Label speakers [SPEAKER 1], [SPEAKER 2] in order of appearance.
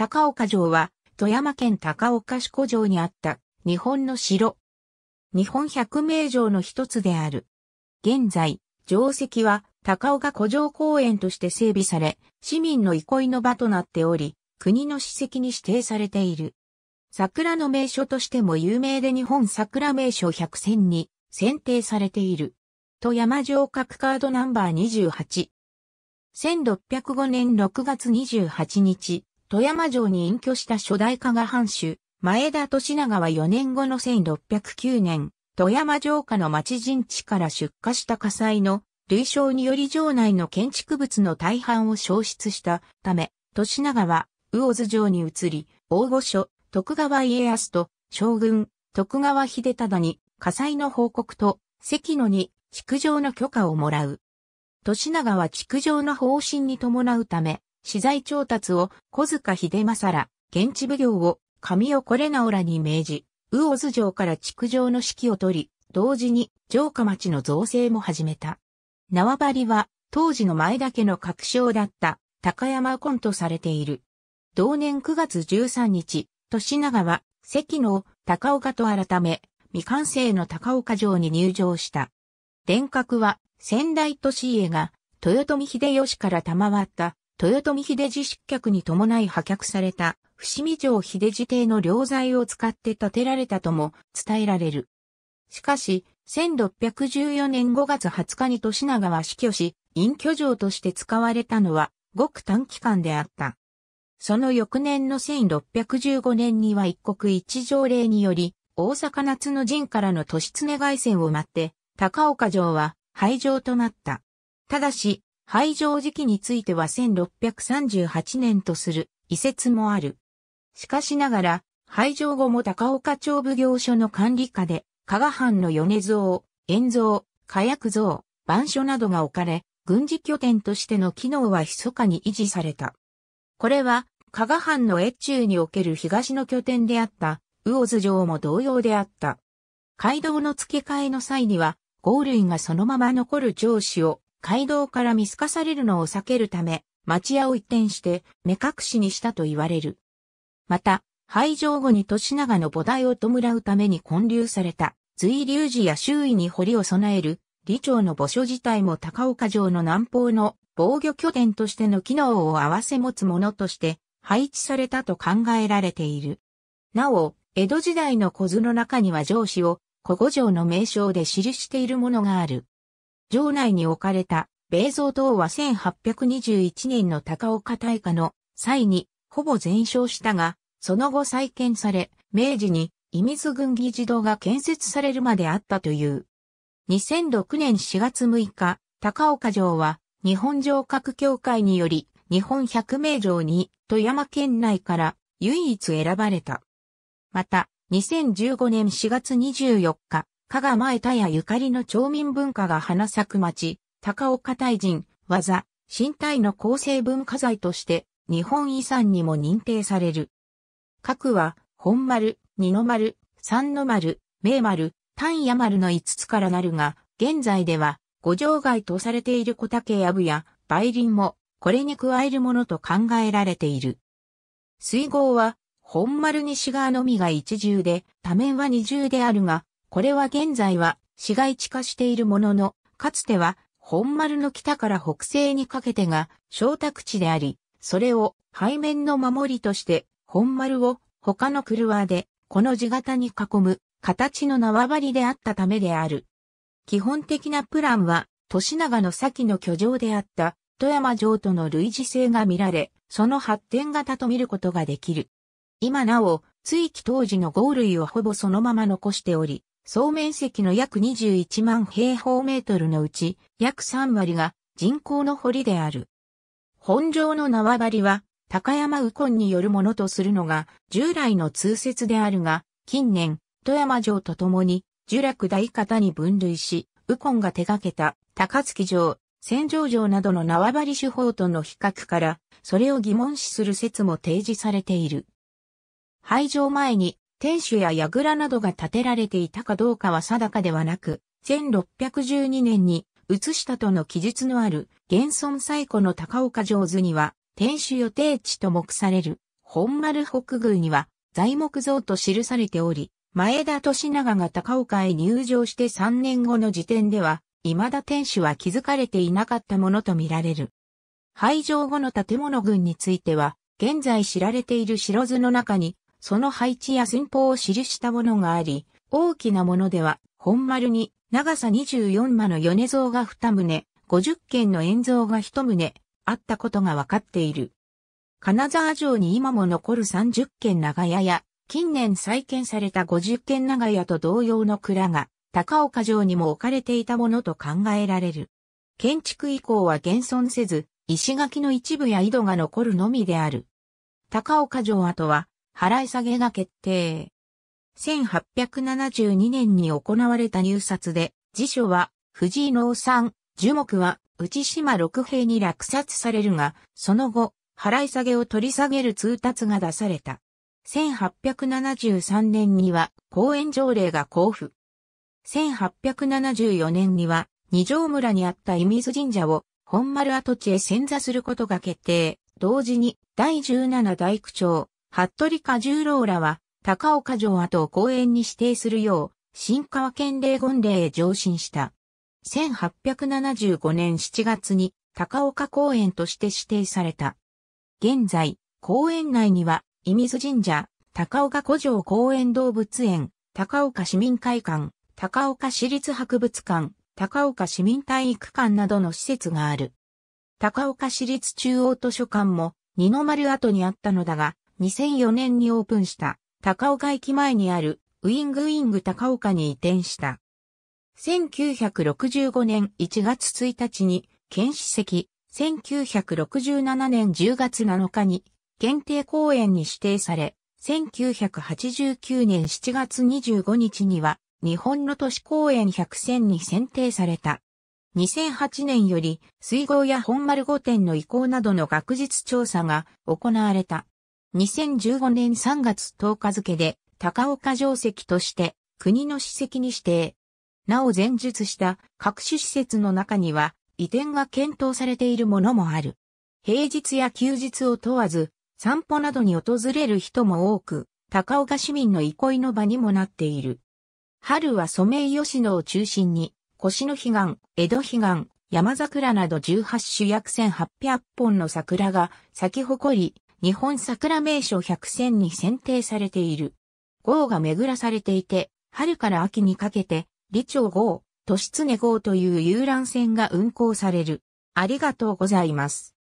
[SPEAKER 1] 高岡城は、富山県高岡市古城にあった、日本の城。日本百名城の一つである。現在、城跡は、高岡古城公園として整備され、市民の憩いの場となっており、国の史跡に指定されている。桜の名所としても有名で日本桜名所百選に選定されている。富山城各カードナンバー28。1605年6月28日、富山城に隠居した初代加賀藩主、前田利長は4年後の1609年、富山城下の町陣地から出火した火災の類焼により城内の建築物の大半を消失したため、利長は魚津城に移り、大御所、徳川家康と将軍、徳川秀忠に火災の報告と関野に築城の許可をもらう。利長は築城の方針に伴うため、資材調達を小塚秀政ら、現地奉行を上をこれ直らに命じ、魚津城から築城の指揮を取り、同時に城下町の造成も始めた。縄張りは当時の前田家の確証だった高山右とされている。同年9月13日、年長は関の高岡と改め、未完成の高岡城に入城した。殿閣は仙台都市家が豊臣秀吉から賜った豊臣秀治失脚に伴い破却された、伏見城秀治邸の良材を使って建てられたとも伝えられる。しかし、1614年5月20日に利長は死去し、隠居城として使われたのは、ごく短期間であった。その翌年の1615年には一国一条例により、大阪夏の陣からの年常外戦を待って、高岡城は廃城となった。ただし、廃城時期については1638年とする遺説もある。しかしながら、廃城後も高岡町奉行所の管理下で、加賀藩の米蔵、塩蔵、火薬蔵、番所などが置かれ、軍事拠点としての機能は密かに維持された。これは、加賀藩の越中における東の拠点であった、魚津城も同様であった。街道の付け替えの際には、ゴールイがそのまま残る城主を街道から見透かされるのを避けるため、町屋を一転して目隠しにしたと言われる。また、廃城後に年長の菩提を弔うために建立された、随流寺や周囲に堀を備える、李朝の墓所自体も高岡城の南方の防御拠点としての機能を合わせ持つものとして配置されたと考えられている。なお、江戸時代の小図の中には上司を、古語城の名称で記しているものがある。城内に置かれた米蔵塔は1821年の高岡大火の際にほぼ全焼したが、その後再建され、明治に伊水軍議事堂が建設されるまであったという。2006年4月6日、高岡城は日本城郭協会により日本百名城に富山県内から唯一選ばれた。また、2015年4月24日、加賀前田屋ゆかりの町民文化が花咲く町、高岡大人、技、身体の構成文化財として日本遺産にも認定される。各は、本丸、二の丸、三の丸、名丸、単野丸の五つからなるが、現在では、五条街とされている小竹やぶや、梅林も、これに加えるものと考えられている。水郷は、本丸西側のみが一重で、多面は二重であるが、これは現在は市街地化しているものの、かつては本丸の北から北西にかけてが小宅地であり、それを背面の守りとして本丸を他のクルワでこの字型に囲む形の縄張りであったためである。基本的なプランは、市長の先の居城であった富山城との類似性が見られ、その発展型と見ることができる。今なお、追記当時の豪類はをほぼそのまま残しており、総面積の約21万平方メートルのうち約3割が人工の堀である。本庄の縄張りは高山右近によるものとするのが従来の通説であるが、近年、富山城とともに聚楽大方に分類し、右近が手掛けた高槻城、戦場城などの縄張り手法との比較から、それを疑問視する説も提示されている。廃城前に天守や櫓などが建てられていたかどうかは定かではなく、1612年に移したとの記述のある現存最古の高岡城図には、天守予定地と目される本丸北宮には材木像と記されており、前田利長が高岡へ入城して3年後の時点では、未だ天守は築かれていなかったものとみられる。廃城後の建物群については、現在知られている城図の中にその配置や寸法を記したものがあり、大きなものでは、本丸に長さ24間の米像が2棟、50件の円像が1棟、あったことが分かっている。金沢城に今も残る30軒長屋や、近年再建された50軒長屋と同様の蔵が、高岡城にも置かれていたものと考えられる。建築以降は現存せず、石垣の一部や井戸が残るのみである。高岡城跡は、払い下げが決定。1872年に行われた入札で、辞書は藤井農産、樹木は内島六平に落札されるが、その後、払い下げを取り下げる通達が出された。1873年には公園条例が交付。1874年には二条村にあった伊水神社を本丸跡地へ遷座することが決定。同時に第17大区長、服部家十郎らは、高岡城跡を公園に指定するよう、新川県令権令へ上申した。1875年7月に高岡公園として指定された。現在、公園内には、伊水神社、高岡古城公園動物園、高岡市民会館、高岡市立博物館、高岡市民体育館などの施設がある。高岡市立中央図書館も二の丸跡にあったのだが、2004年にオープンした高岡駅前にあるウィングウィング高岡に移転した。1965年1月1日に県史跡、1967年10月7日に限定公園に指定され、1989年7月25日には日本の都市公園100選に選定された。2008年より水郷や本丸御殿の移行などの学術調査が行われた。2015年3月10日付で高岡城跡として国の史跡に指定。なお前述した各種施設の中には移転が検討されているものもある。平日や休日を問わず散歩などに訪れる人も多く、高岡市民の憩いの場にもなっている。春はソメイヨシノを中心に、腰の悲願、江戸悲願、山桜など18種約1800本の桜が咲き誇り、日本桜名所百選に選定されている。号が巡らされていて、春から秋にかけて、李朝号、都市常号という遊覧船が運航される。ありがとうございます。